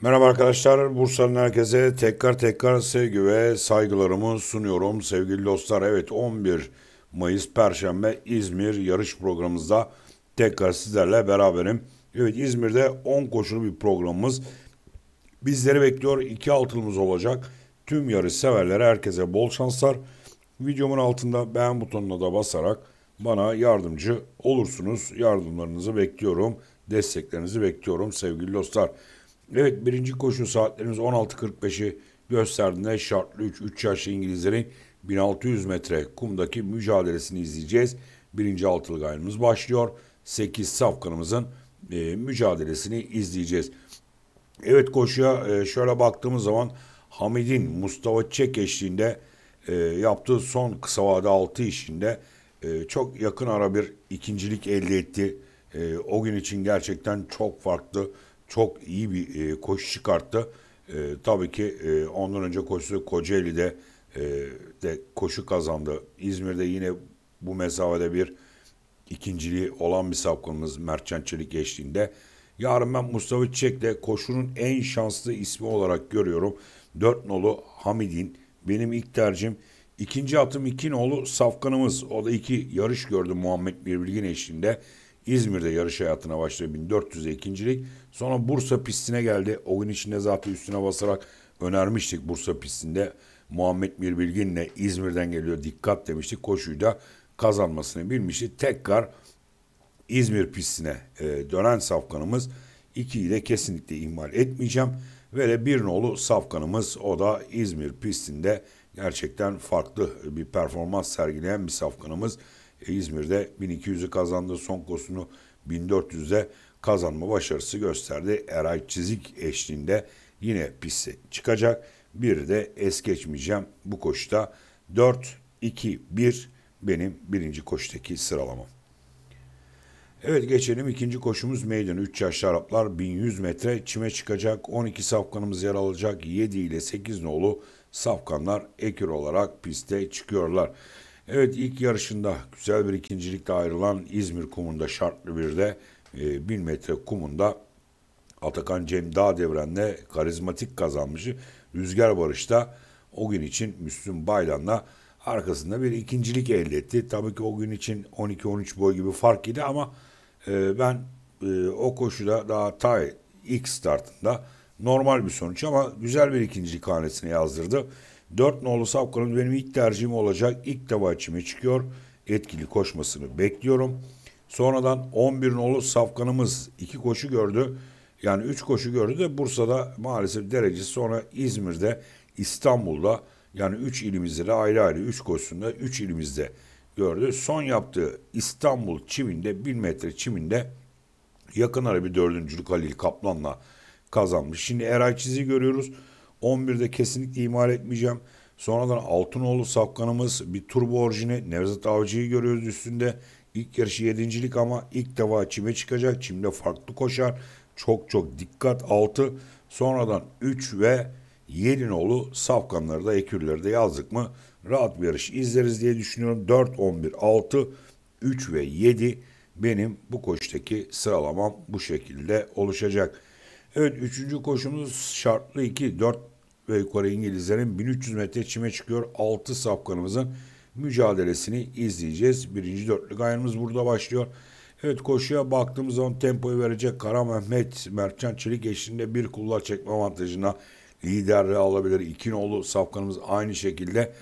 Merhaba arkadaşlar, Bursa'nın herkese tekrar tekrar sevgi ve saygılarımı sunuyorum. Sevgili dostlar, evet 11 Mayıs Perşembe İzmir yarış programımızda tekrar sizlerle beraberim. Evet İzmir'de 10 koşulu bir programımız. Bizleri bekliyor, 2 altılımız olacak. Tüm yarış severlere herkese bol şanslar. Videomun altında beğen butonuna da basarak bana yardımcı olursunuz. Yardımlarınızı bekliyorum, desteklerinizi bekliyorum sevgili dostlar. Evet birinci koşu saatlerimiz 16.45'i gösterdiğinde şartlı 3, 3 yaşlı İngilizlerin 1600 metre kumdaki mücadelesini izleyeceğiz. Birinci altılı gayrımız başlıyor. 8 safkanımızın e, mücadelesini izleyeceğiz. Evet koşuya e, şöyle baktığımız zaman Hamid'in Mustafa Çek eşliğinde e, yaptığı son kısa vade 6 işinde e, çok yakın ara bir ikincilik elde etti. E, o gün için gerçekten çok farklı bir çok iyi bir e, koşu çıkarttı. E, tabii ki e, ondan önce koşusu Kocaeli'de e, de koşu kazandı. İzmir'de yine bu mesafede bir ikinciliği olan bir sapkınımız Mertcan Çelik geçtiğinde. Yarın ben Mustafa Çiçek de koşunun en şanslı ismi olarak görüyorum. Dört nolu Hamidin benim ilk tercihim. İkinci atım iki nolu Safkan'ımız. O da iki yarış gördü Muhammed Birbilgin eşliğinde. İzmir'de yarış hayatına başladı 1400'e ikincilik. Sonra Bursa pistine geldi. O gün içinde zaten üstüne basarak önermiştik Bursa pistinde. Muhammed Mirbilgin'le İzmir'den geliyor dikkat demiştik. Koşuyu da kazanmasını bilmişti. Tekrar İzmir pistine e, dönen safkanımız 2'yi de kesinlikle ihmal etmeyeceğim. Ve de bir nolu safkanımız o da İzmir pistinde gerçekten farklı bir performans sergileyen bir safkanımız. E, İzmir'de 1200'ü kazandı. Son kosunu 1400'de kazanma başarısı gösterdi. Eray Çizik eşliğinde yine piste çıkacak. Bir de es geçmeyeceğim bu koşta 4-2-1 benim birinci koştaki sıralamam. Evet geçelim ikinci koşumuz meydan. 3 yaşlı Araplar 1100 metre çime çıkacak. 12 safkanımız yer alacak. 7 ile 8 nolu safkanlar ekür olarak piste çıkıyorlar. Evet ilk yarışında güzel bir ikincilikle ayrılan İzmir kumunda şartlı bir de e, 1000 metre kumunda Atakan Cem Dağdeviren'le karizmatik kazanmışı Rüzgar Barış'ta o gün için Müslüm Baylan'la arkasında bir ikincilik elde etti. Tabii ki o gün için 12-13 boy gibi fark idi ama e, ben e, o koşuda daha tay ilk startında normal bir sonuç ama güzel bir ikincilik hanesine yazdırdı. 4 nolu Savkan'ın benim ilk tercihim olacak. İlk defa içime çıkıyor. Etkili koşmasını bekliyorum. Sonradan 11 nolu Safkan'ımız 2 koşu gördü. Yani 3 koşu gördü de Bursa'da maalesef derecesi sonra İzmir'de İstanbul'da yani 3 ilimizde de ayrı ayrı 3 koşusunda 3 ilimizde gördü. Son yaptığı İstanbul çiminde 1000 metre çiminde yakın ara bir dördüncülük Halil Kaplan'la kazanmış. Şimdi Eray Çiz'i görüyoruz. 11'de kesinlikle imal etmeyeceğim. Sonradan Altınoğlu safkanımız bir turbo orijini Nevzat Avcı'yı görüyoruz üstünde. İlk yarışı yedincilik ama ilk defa çime çıkacak. Çimde farklı koşar. Çok çok dikkat altı. Sonradan 3 ve Yelinoğlu safkanları da ekürleri de yazdık mı rahat bir yarış izleriz diye düşünüyorum. 4, 11, 6, 3 ve 7 benim bu koştaki sıralamam bu şekilde oluşacak. Evet üçüncü koşumuz şartlı iki dört ve yukarı İngilizlerin 1300 metre çime çıkıyor. altı safkanımızın mücadelesini izleyeceğiz. Birinci dörtlük ayarımız burada başlıyor. Evet koşuya baktığımız zaman tempoyu verecek Kara Mehmet Mertcan Çelik eşliğinde bir kulla çekme avantajına liderliği alabilir. İkinoğlu safkanımız aynı şekilde.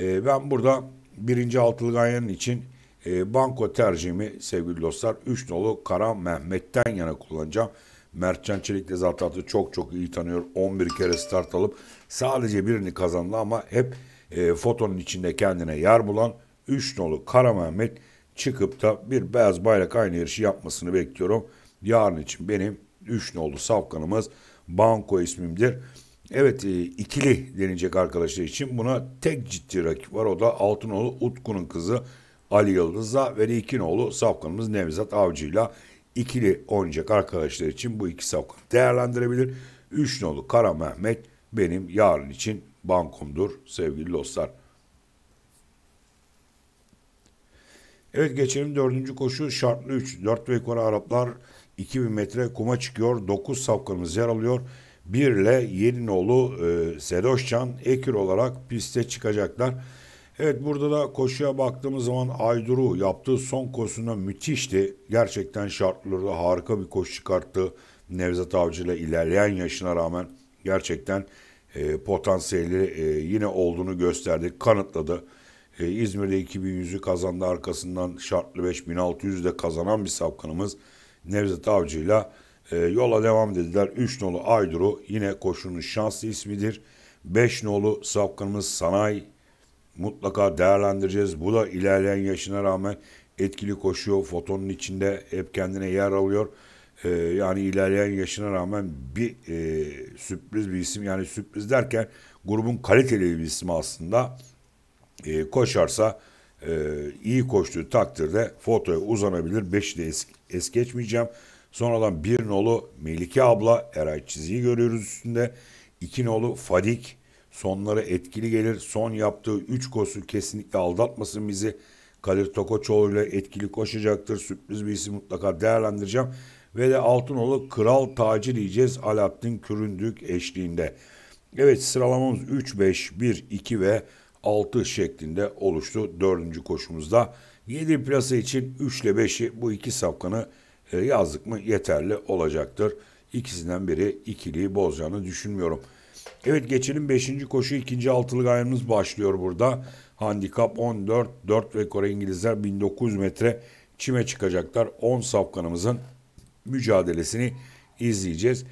E, ben burada birinci altılı gayenin için e, banko tercihimi sevgili dostlar 3 nolu Kara Mehmet'ten yana kullanacağım. Mertcan de zaten çok çok iyi tanıyor. 11 kere start alıp sadece birini kazandı ama hep e, fotonun içinde kendine yer bulan 3 nolu Kara Mehmet çıkıp da bir beyaz bayrak aynı yarışı yapmasını bekliyorum. Yarın için benim 3 nolu safkanımız Banko ismimdir. Evet e, ikili denilecek arkadaşlar için buna tek ciddi rakip var. O da nolu Utku'nun kızı Ali Yıldız'la ve nolu safkanımız Nevzat Avcı'yla. ile ikili oynayacak arkadaşlar için bu iki sakat değerlendirebilir. Üç nolu Kara Mehmet benim yarın için bankumdur sevgili dostlar. Evet geçelim dördüncü koşu şartlı 3. 4 ve yukarı Araplar 2000 metre kuma çıkıyor. 9 safkanımız yer alıyor. 1 ile nolu e, Sedoşcan Ekir olarak piste çıkacaklar. Evet burada da koşuya baktığımız zaman Ayduru yaptığı son koşusunda müthişti. Gerçekten şartlarda harika bir koşu çıkarttı. Nevzat Avcı ile ilerleyen yaşına rağmen gerçekten e, potansiyeli e, yine olduğunu gösterdi, kanıtladı. E, İzmir'de 2100'ü kazandı arkasından şartlı 5600'ü de kazanan bir sapkanımız Nevzat Avcı ile e, yola devam dediler. 3 nolu Ayduru yine koşunun şanslı ismidir. 5 nolu sapkanımız Sanayi mutlaka değerlendireceğiz. Bu da ilerleyen yaşına rağmen etkili koşuyor. Fotonun içinde hep kendine yer alıyor. Ee, yani ilerleyen yaşına rağmen bir e, sürpriz bir isim. Yani sürpriz derken grubun kaliteli bir ismi aslında. E, koşarsa e, iyi koştuğu takdirde fotoya uzanabilir. Beşi de es, es geçmeyeceğim. Sonradan bir nolu Melike abla Eray Çizgi'yi görüyoruz üstünde. İki nolu Fadik Sonları etkili gelir. Son yaptığı 3 koşu kesinlikle aldatmasın bizi. Kadir Tokoçoğlu ile etkili koşacaktır. Sürpriz bir isim mutlaka değerlendireceğim. Ve de Altınoğlu Kral Tacı diyeceğiz Alaaddin Küründük eşliğinde. Evet sıralamamız 3, 5, 1, 2 ve 6 şeklinde oluştu dördüncü koşumuzda. 7 plasa için 3 ile 5'i bu iki safkanı e, yazdık mı yeterli olacaktır. İkisinden biri ikiliyi bozacağını düşünmüyorum. Evet geçelim 5. koşu 2. altılık gayemiz başlıyor burada. Handikap 14, 4 ve Kore İngilizler 1900 metre çime çıkacaklar. 10 safkanımızın mücadelesini izleyeceğiz.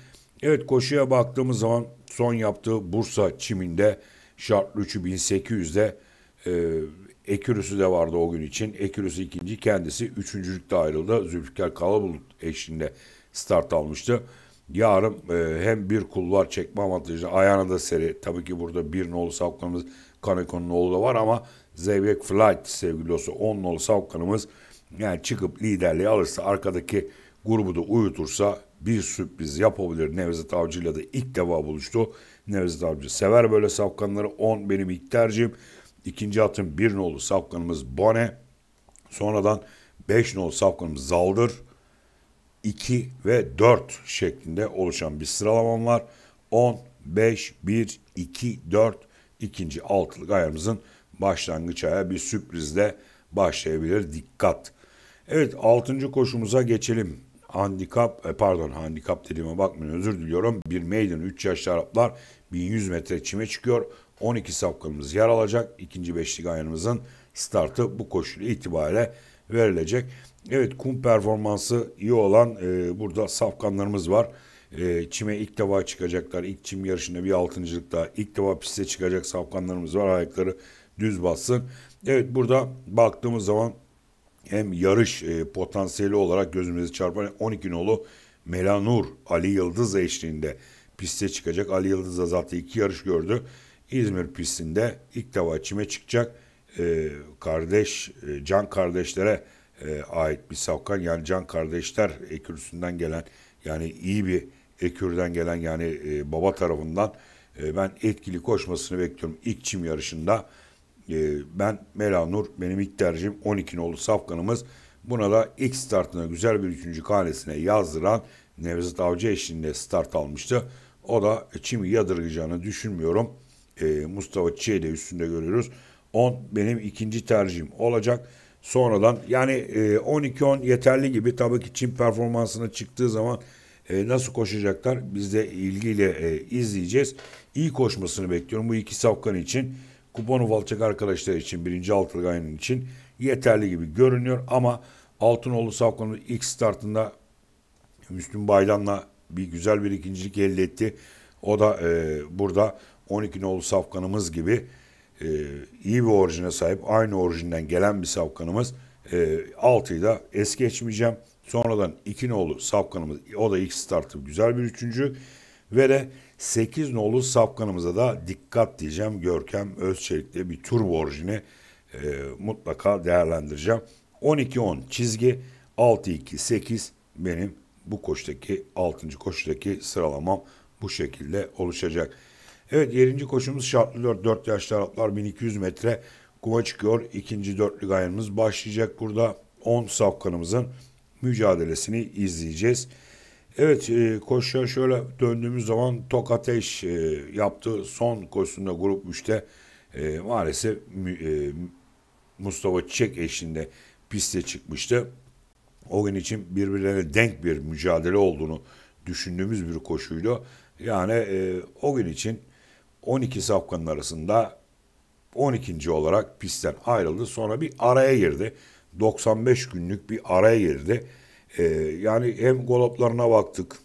Evet koşuya baktığımız zaman son yaptığı Bursa çiminde şartlı 3'ü 1800'de e, Ekürüsü de vardı o gün için. Ekürüsü ikinci kendisi üçüncülükte ayrıldı. Zülfikar Kalabulut eşliğinde start almıştı yarın e, hem bir kulvar çekme avantajı ayağına da seri. Tabii ki burada bir nolu savkanımız Kaneko'nun oğlu da var ama Zeybek Flight sevgili olsa 10 nolu savkanımız yani çıkıp liderliği alırsa arkadaki grubu da uyutursa bir sürpriz yapabilir. Nevzat Avcı'yla da ilk defa buluştu. Nevzat Avcı sever böyle savkanları. 10 benim ilk tercihim. İkinci atın bir nolu savkanımız Bone. Sonradan 5 nolu savkanımız Zaldır. 2 ve 4 şeklinde oluşan bir sıralamam var. 10, 5, 1, 2, 4 ikinci altılık ayarımızın başlangıç ayağı bir sürprizle başlayabilir. Dikkat. Evet 6. koşumuza geçelim. Handikap e, pardon handikap dediğime bakmayın özür diliyorum. Bir maiden 3 yaşlı Araplar 1100 metre çime çıkıyor. 12 safkamız yer alacak. İkinci beşlik ayarımızın startı bu koşulu itibariyle verilecek. Evet kum performansı iyi olan e, burada safkanlarımız var. E, çime ilk defa çıkacaklar. İlk çim yarışında bir daha ilk defa piste çıkacak safkanlarımız var. Ayakları düz bassın. Evet burada baktığımız zaman hem yarış e, potansiyeli olarak gözümüzü çarpan 12 nolu Melanur Ali Yıldız eşliğinde piste çıkacak. Ali Yıldız da zaten iki yarış gördü. İzmir pistinde ilk defa çime çıkacak. E, kardeş, e, can kardeşlere e, ait bir safkan. Yani Can Kardeşler ekürsünden gelen yani iyi bir ekürden gelen yani e, baba tarafından e, ben etkili koşmasını bekliyorum. İlk çim yarışında e, ben Melanur benim ilk tercihim 12 nolu safkanımız. Buna da ilk startına güzel bir üçüncü kalesine yazdıran Nevzat Avcı eşliğinde start almıştı. O da çimi yadırgayacağını düşünmüyorum. E, Mustafa Çiğ'yi de üstünde görüyoruz. 10 benim ikinci tercihim olacak sonradan yani e, 12-10 yeterli gibi tabii ki Çin performansına çıktığı zaman e, nasıl koşacaklar biz de ilgiyle e, izleyeceğiz. İyi koşmasını bekliyorum bu iki safkan için. kuponu valçak arkadaşlar için birinci Altılgay'ın için yeterli gibi görünüyor ama Altınoğlu Safkan'ın ilk startında Müslüm Baylan'la bir güzel bir ikincilik elde etti. O da e, burada 12 nolu safkanımız gibi e, iyi bir orijine sahip, aynı orijinden gelen bir savkanımız E, 6'yı da es geçmeyeceğim. Sonradan 2 nolu savkanımız o da ilk startı güzel bir üçüncü. Ve de 8 nolu savkanımıza da dikkat diyeceğim. Görkem özçelikte bir turbo orijini e, mutlaka değerlendireceğim. 12-10 çizgi, 6-2-8 benim bu koştaki 6. koştaki sıralamam bu şekilde oluşacak. Evet 7. koşumuz şartlı 4. 4 yaşlı Araplar 1200 metre kuma çıkıyor. İkinci dörtlü gayrımız başlayacak burada. 10 savkanımızın mücadelesini izleyeceğiz. Evet e, koşuya şöyle döndüğümüz zaman Tok Ateş e, yaptığı son koşusunda grup 3'te e, maalesef e, Mustafa Çiçek eşliğinde piste çıkmıştı. O gün için birbirlerine denk bir mücadele olduğunu düşündüğümüz bir koşuydu. Yani e, o gün için 12 Afgan'ın arasında 12. olarak pistten ayrıldı. Sonra bir araya girdi. 95 günlük bir araya girdi. Ee, yani hem goloplarına baktık.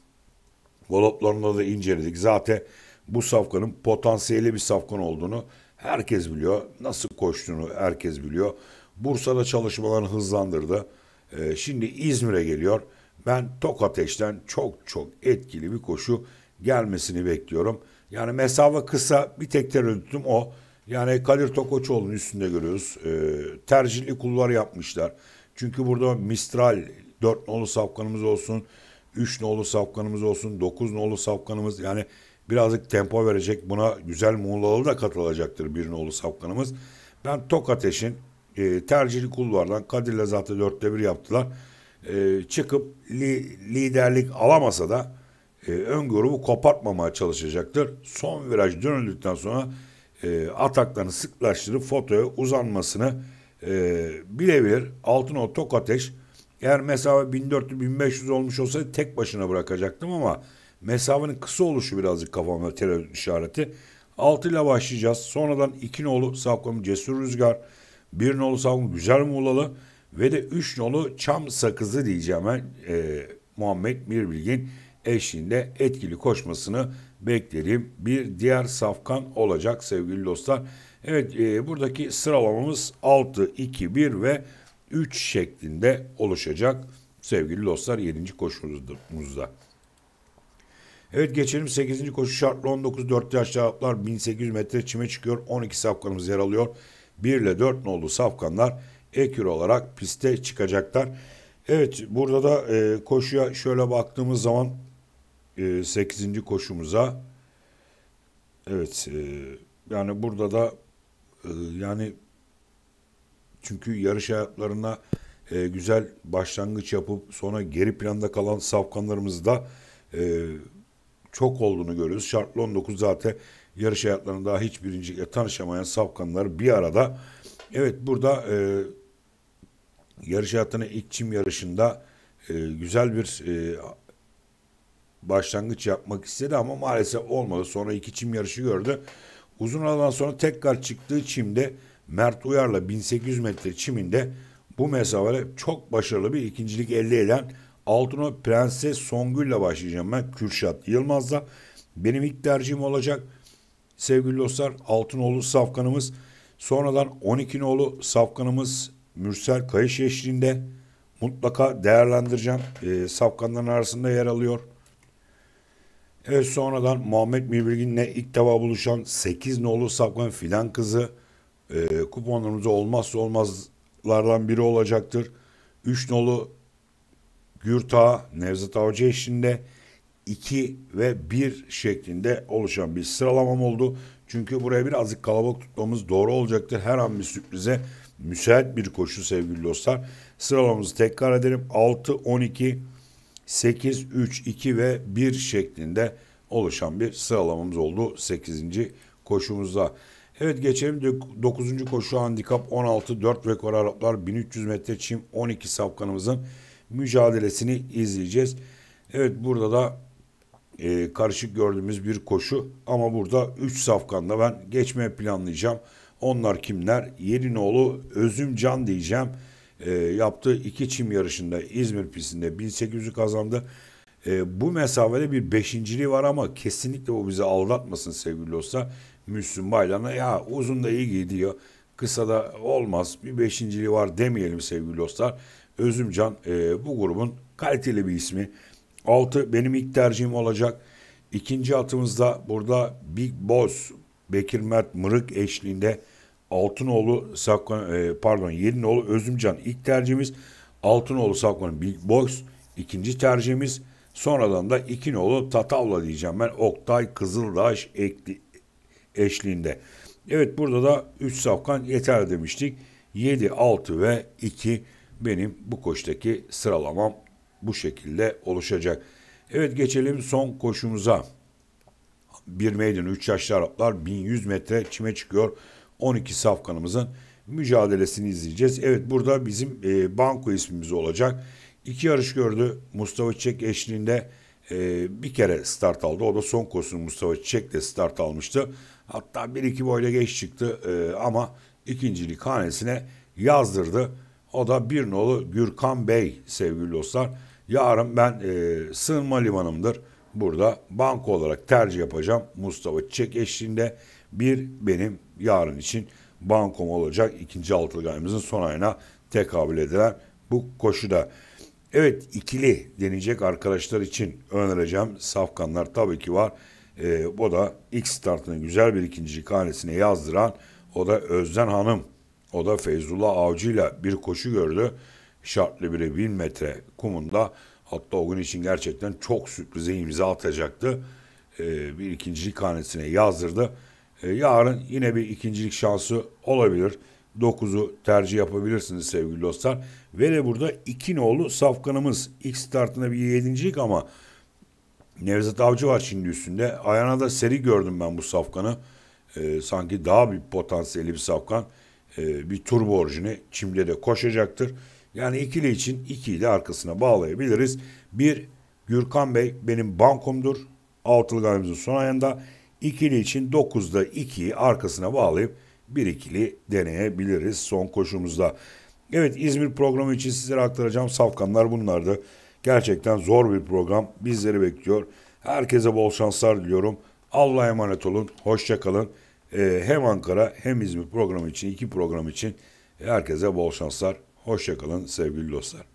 Goloplarını da inceledik. Zaten bu safkanın potansiyeli bir safkan olduğunu herkes biliyor. Nasıl koştuğunu herkes biliyor. Bursa'da çalışmalarını hızlandırdı. Ee, şimdi İzmir'e geliyor. Ben Tokateş'ten çok çok etkili bir koşu gelmesini bekliyorum. Yani mesafe kısa bir tek terör o. Yani Kadir Tokoçoğlu'nun üstünde görüyoruz. E, tercihli kullar yapmışlar. Çünkü burada Mistral 4 nolu safkanımız olsun, 3 nolu safkanımız olsun, 9 nolu safkanımız yani birazcık tempo verecek. Buna güzel Muğla'lı da katılacaktır bir nolu safkanımız. Ben Tok Ateş'in e, tercihli kulvardan Kadir'le zaten dörtte bir yaptılar. E, çıkıp li, liderlik alamasa da e, ön grubu kopartmamaya çalışacaktır. Son viraj dönüldükten sonra e, ataklarını sıklaştırıp fotoya uzanmasını e, bilebilir. Altın tok ateş. Eğer mesafe 1400-1500 olmuş olsaydı tek başına bırakacaktım ama mesafenin kısa oluşu birazcık kafamda terör işareti. 6 ile başlayacağız. Sonradan 2 nolu Savkom Cesur Rüzgar. 1 nolu Savkom Güzel Muğlalı. Ve de 3 nolu Çam Sakızı diyeceğim ben. E, Muhammed Mirbilgin eşliğinde etkili koşmasını beklerim. Bir diğer safkan olacak sevgili dostlar. Evet e, buradaki sıralamamız 6, 2, 1 ve 3 şeklinde oluşacak sevgili dostlar 7. koşumuzda. Evet geçelim 8. koşu şartlı 19 4 yaş Araplar 1800 metre çime çıkıyor. 12 safkanımız yer alıyor. 1 ile 4 nolu safkanlar ekür olarak piste çıkacaklar. Evet burada da e, koşuya şöyle baktığımız zaman e, 8. koşumuza evet e, yani burada da e, yani çünkü yarış hayatlarına e, güzel başlangıç yapıp sonra geri planda kalan safkanlarımızda da çok olduğunu görüyoruz. Şartlı 19 zaten yarış hayatlarında daha hiç birincilikle tanışamayan safkanlar bir arada. Evet burada e, yarış hayatının ilk çim yarışında e, güzel bir e, başlangıç yapmak istedi ama maalesef olmadı. Sonra iki çim yarışı gördü. Uzun aradan sonra tekrar çıktığı çimde Mert Uyar'la 1800 metre çiminde bu mesafede çok başarılı bir ikincilik elde eden Altınok Prenses Songül'le başlayacağım ben. Kürşat Yılmaz'la benim ilk tercihim olacak. Sevgili dostlar Altınoğlu Safkan'ımız sonradan 12 nolu Safkan'ımız Mürsel Kayış eşliğinde mutlaka değerlendireceğim. E, safkanların arasında yer alıyor. Evet sonradan Muhammed Mirbilgin'le ilk defa buluşan 8 nolu saklan filan kızı e, kuponlarımızda olmazsa olmazlardan biri olacaktır. 3 nolu Gürta, Nevzat Avcı eşliğinde 2 ve 1 şeklinde oluşan bir sıralamam oldu. Çünkü buraya birazcık kalabalık tutmamız doğru olacaktır. Her an bir sürprize müsait bir koşu sevgili dostlar. Sıralamamızı tekrar edelim. 6, 12, 12. 8, 3, 2 ve 1 şeklinde oluşan bir sıralamamız oldu 8. koşumuzda. Evet geçelim 9. koşu handikap 16 4 rekor Araplar 1300 metre çim 12 safkanımızın mücadelesini izleyeceğiz. Evet burada da e, karışık gördüğümüz bir koşu ama burada 3 safkanda ben geçmeye planlayacağım. Onlar kimler? Yerinoğlu Özümcan diyeceğim e, yaptığı iki çim yarışında İzmir pistinde 1800'ü kazandı. E, bu mesafede bir beşinciliği var ama kesinlikle o bizi aldatmasın sevgili dostlar. Müslüm Baylan'a ya uzun da iyi gidiyor. Kısa da olmaz bir beşinciliği var demeyelim sevgili dostlar. Özümcan e, bu grubun kaliteli bir ismi. Altı benim ilk tercihim olacak. İkinci atımızda burada Big Boss Bekir Mert Mırık eşliğinde Altınoğlu Sakon e, pardon Yedinoğlu Özümcan ilk tercihimiz. Altınoğlu Sakon Big Box ikinci tercihimiz. Sonradan da İkinoğlu Tatavla diyeceğim ben. Oktay Kızıldaş ekli, eşliğinde. Evet burada da 3 safkan yeter demiştik. 7, 6 ve 2 benim bu koştaki sıralamam bu şekilde oluşacak. Evet geçelim son koşumuza. Bir meydan 3 yaşlı Araplar 1100 metre çime çıkıyor. 12 safkanımızın mücadelesini izleyeceğiz. Evet burada bizim e, banko ismimiz olacak. İki yarış gördü Mustafa Çiçek eşliğinde e, bir kere start aldı. O da son koşusunu Mustafa Çiçek de start almıştı. Hatta bir iki boyla geç çıktı e, ama ikincilik hanesine yazdırdı. O da bir nolu Gürkan Bey sevgili dostlar. Yarın ben e, sığınma limanımdır. Burada banko olarak tercih yapacağım Mustafa Çiçek eşliğinde bir benim yarın için bankom olacak ikinci altılgayımızın son ayına tekabül edilen bu koşuda. Evet ikili deneyecek arkadaşlar için önereceğim safkanlar tabii ki var. E, o da ilk startını güzel bir ikinci kanesine yazdıran o da Özden Hanım. O da Feyzullah ile bir koşu gördü. Şartlı biri bin metre kumunda. Hatta o gün için gerçekten çok sürprize imza atacaktı. E, bir ikinci kanesine yazdırdı. E, yarın yine bir ikincilik şansı olabilir. 9'u tercih yapabilirsiniz sevgili dostlar. Ve de burada iki nolu safkanımız. ilk startında bir yedincilik ama Nevzat Avcı var şimdi üstünde. Ayağına da seri gördüm ben bu safkanı. E, sanki daha bir potansiyeli bir safkan. E, bir turbo orijini çimde de koşacaktır. Yani ikili için ikiyi de arkasına bağlayabiliriz. Bir Gürkan Bey benim bankomdur. Altılı galibimizin son ayında. İkili için 9'da 2'yi arkasına bağlayıp bir ikili deneyebiliriz son koşumuzda. Evet İzmir programı için sizlere aktaracağım safkanlar bunlardı. Gerçekten zor bir program bizleri bekliyor. Herkese bol şanslar diliyorum. Allah'a emanet olun. Hoşçakalın. Ee, hem Ankara hem İzmir programı için iki program için herkese bol şanslar. Hoşçakalın sevgili dostlar.